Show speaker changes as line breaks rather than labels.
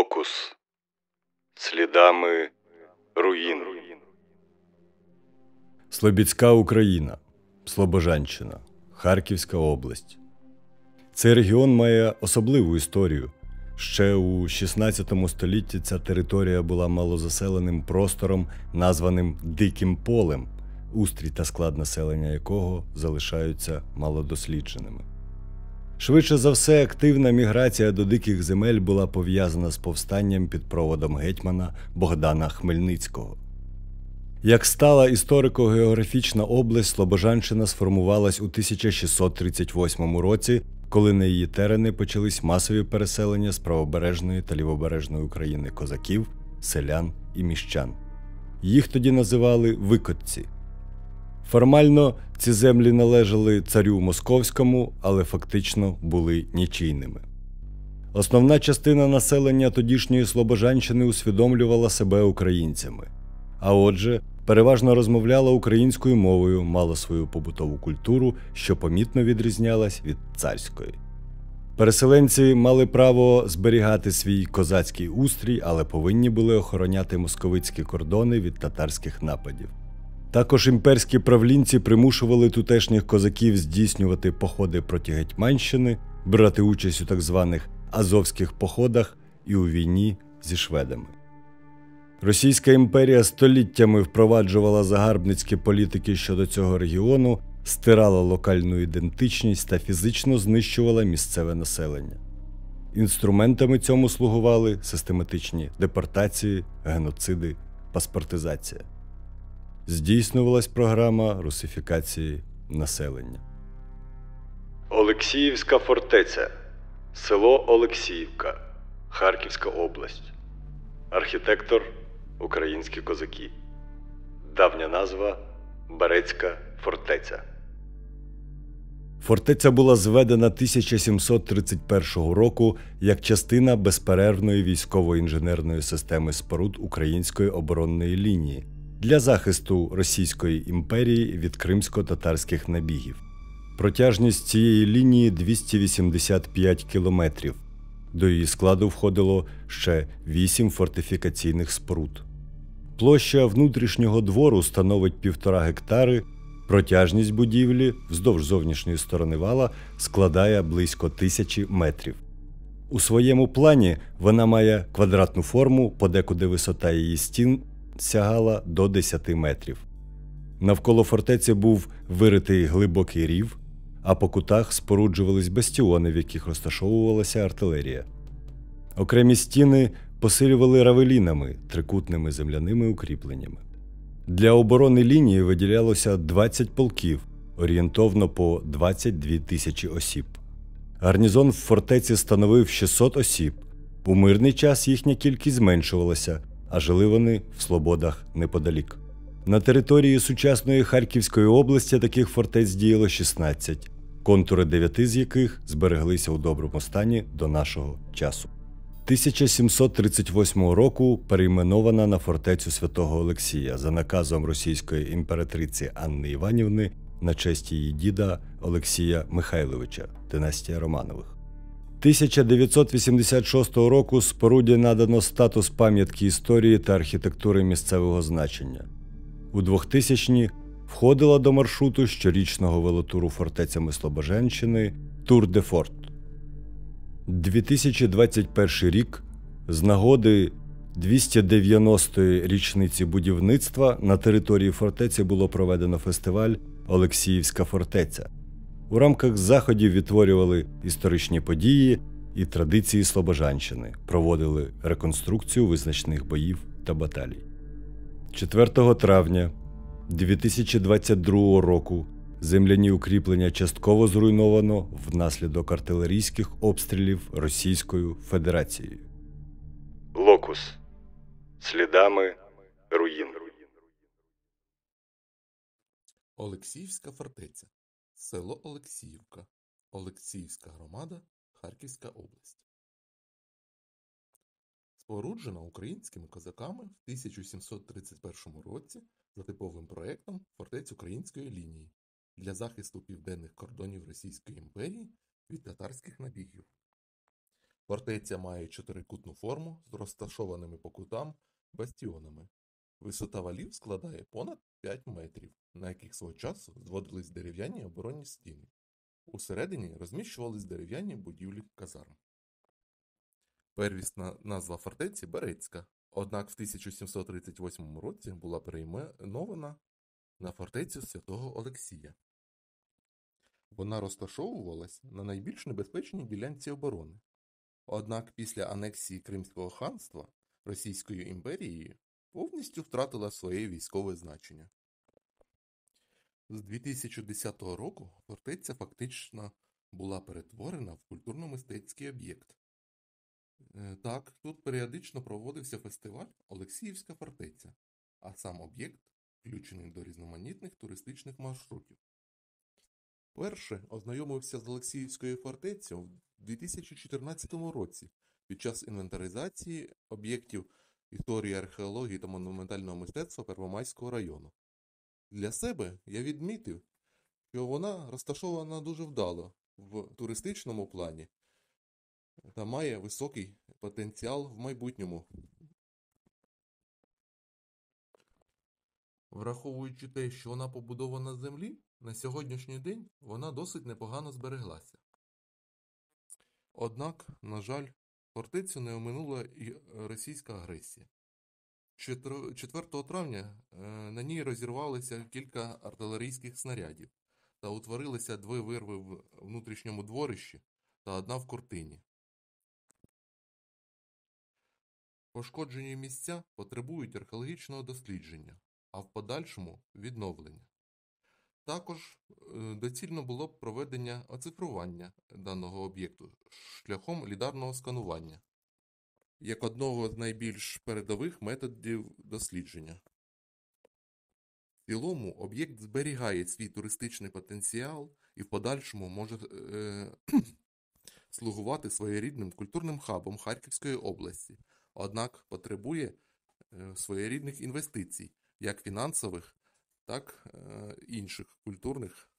Локус Слідами руїн. Слобідська Україна, Слобожанщина, Харківська область. Цей регіон має особливу історію. Ще у 16 столітті ця територія була малозаселеним простором, названим Диким Полем, устрій та склад населення якого залишаються малодослідженими. Швидше за все, активна міграція до диких земель була пов'язана з повстанням під проводом гетьмана Богдана Хмельницького. Як стала історико-географічна область, Слобожанщина сформувалась у 1638 році, коли на її терени почались масові переселення з правобережної та лівобережної України козаків, селян і міщан. Їх тоді називали викотці. Формально ці землі належали царю московському, але фактично були нічийними. Основна частина населення тодішньої Слобожанщини усвідомлювала себе українцями, а отже, переважно розмовляла українською мовою, мала свою побутову культуру, що помітно відрізнялась від царської. Переселенці мали право зберігати свій козацький устрій, але повинні були охороняти московицькі кордони від татарських нападів. Також імперські правлінці примушували тутешніх козаків здійснювати походи проти Гетьманщини, брати участь у так званих азовських походах і у війні зі шведами. Російська імперія століттями впроваджувала загарбницькі політики щодо цього регіону, стирала локальну ідентичність та фізично знищувала місцеве населення. Інструментами цьому слугували систематичні депортації, геноциди, паспортизація здійснювалась програма русифікації населення. Олексіївська фортеця. Село Олексіївка. Харківська область. Архітектор Українські козаки. Давня назва Берецька фортеця. Фортеця була зведена 1731 року як частина безперервної військово-інженерної системи споруд української оборонної лінії для захисту Російської імперії від кримсько-татарських набігів. Протяжність цієї лінії 285 кілометрів. До її складу входило ще 8 фортифікаційних споруд. Площа внутрішнього двору становить 1,5 гектари. Протяжність будівлі вздовж зовнішньої сторони вала складає близько тисячі метрів. У своєму плані вона має квадратну форму, подекуди висота її стін сягала до 10 метрів. Навколо фортеці був виритий глибокий рів, а по кутах споруджувались бастіони, в яких розташовувалася артилерія. Окремі стіни посилювали равелінами, трикутними земляними укріпленнями. Для оборони лінії виділялося 20 полків, орієнтовно по 22 тисячі осіб. Гарнізон в фортеці становив 600 осіб. У мирний час їхня кількість зменшувалася, а жили вони в Слободах неподалік. На території сучасної Харківської області таких фортець діяло 16, контури дев'яти з яких збереглися у доброму стані до нашого часу. 1738 року перейменована на фортецю святого Олексія за наказом російської імператриці Анни Іванівни на честь її діда Олексія Михайловича, династія Романових. 1986 року споруді надано статус пам'ятки історії та архітектури місцевого значення. У 2000-ні входила до маршруту щорічного велотуру фортецями Слобоженщини Тур де Форт. 2021 рік з нагоди 290-ї річниці будівництва на території фортеці було проведено фестиваль Олексіївська фортеця у рамках заходів відтворювали історичні події і традиції Слобожанщини, проводили реконструкцію визначних боїв та баталій. 4 травня 2022 року земляні укріплення частково зруйновано внаслідок артилерійських обстрілів Російською Федерацією. Локус слідами руїн.
Олексіївська фортеця Село Олексіївка, Олексіївська громада, Харківська область. Споруджена українськими козаками в 1731 році за типовим проєктом фортець української лінії для захисту південних кордонів Російської імперії від татарських набігів. Фортеця має чотирикутну форму з розташованими по кутам бастіонами. Висота валів складає понад 5 метрів, на яких свого часу зводились дерев'яні оборонні стіни. Усередині розміщувались дерев'яні будівлі казарм. Первісна назва фортеці Берецька. Однак в 1738 році була перейменована на фортецю святого Олексія. Вона розташовувалась на найбільш небезпечній ділянці оборони. Однак після анексії Кримського ханства Російською імперією повністю втратила своє військове значення. З 2010 року фортеця фактично була перетворена в культурно-мистецький об'єкт. Е, так, тут періодично проводився фестиваль Олексіївська фортеця, а сам об'єкт включений до різноманітних туристичних маршрутів. Перше ознайомився з Олексіївською фортецею в 2014 році під час інвентаризації об'єктів історії археології та монументального мистецтва Первомайського району. Для себе я відмітив, що вона розташована дуже вдало в туристичному плані та має високий потенціал в майбутньому. Враховуючи те, що вона побудована з землі, на сьогоднішній день вона досить непогано збереглася. Однак, на жаль, Фортецю не оминула і е, російська агресія. 4 травня е, на ній розірвалися кілька артилерійських снарядів та утворилися дві вирви в внутрішньому дворищі та одна в куртині. Пошкоджені місця потребують археологічного дослідження, а в подальшому відновлення. Також е, доцільно було б проведення оцифрування даного об'єкту шляхом лідарного сканування, як одного з найбільш передових методів дослідження. В цілому об'єкт зберігає свій туристичний потенціал і в подальшому може е, слугувати своєрідним культурним хабом Харківської області, однак потребує е, своєрідних інвестицій, як фінансових,
так е, інших культурних